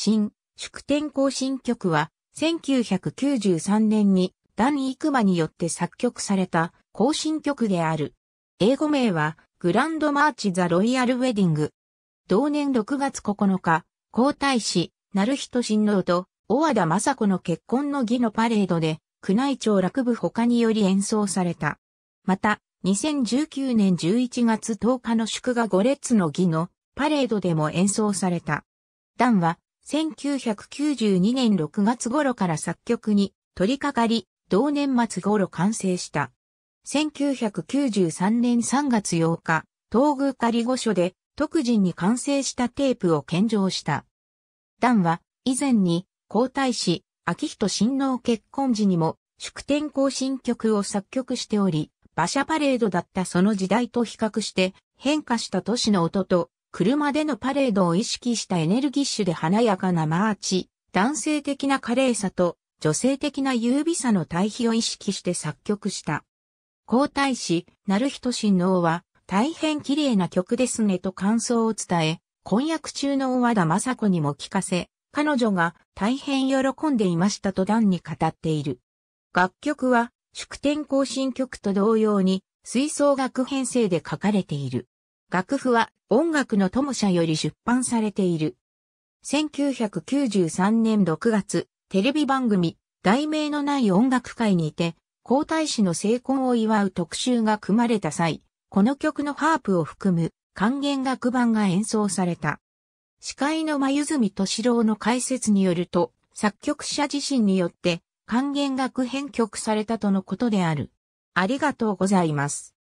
新、祝典行進曲は、1993年にダニー・クマによって作曲された行進曲である。英語名は、グランドマーチ・ザ・ロイヤル・ウェディング。同年6月9日、皇太子、成人親王と、小和田雅子の結婚の儀のパレードで、宮内庁楽部他により演奏された。また、2019年11月10日の祝賀五列の儀のパレードでも演奏された。ダンは1992年6月頃から作曲に取り掛かり、同年末頃完成した。1993年3月8日、東宮仮御所で特人に完成したテープを献上した。ダンは以前に皇太子、秋人親王結婚時にも祝典行進曲を作曲しており、馬車パレードだったその時代と比較して変化した都市の音と車でのパレードを意識したエネルギッシュで華やかなマーチ、男性的な華麗さと女性的な優美さの対比を意識して作曲した。皇太子、成人親王は、大変綺麗な曲ですねと感想を伝え、婚約中の和田雅子にも聞かせ、彼女が大変喜んでいましたと段に語っている。楽曲は、祝典行進曲と同様に、吹奏楽編成で書かれている。楽譜は音楽の友社より出版されている。1993年6月、テレビ番組、題名のない音楽会にて、皇太子の成婚を祝う特集が組まれた際、この曲のハープを含む還元楽版が演奏された。司会の真泉敏郎の解説によると、作曲者自身によって還元楽編曲されたとのことである。ありがとうございます。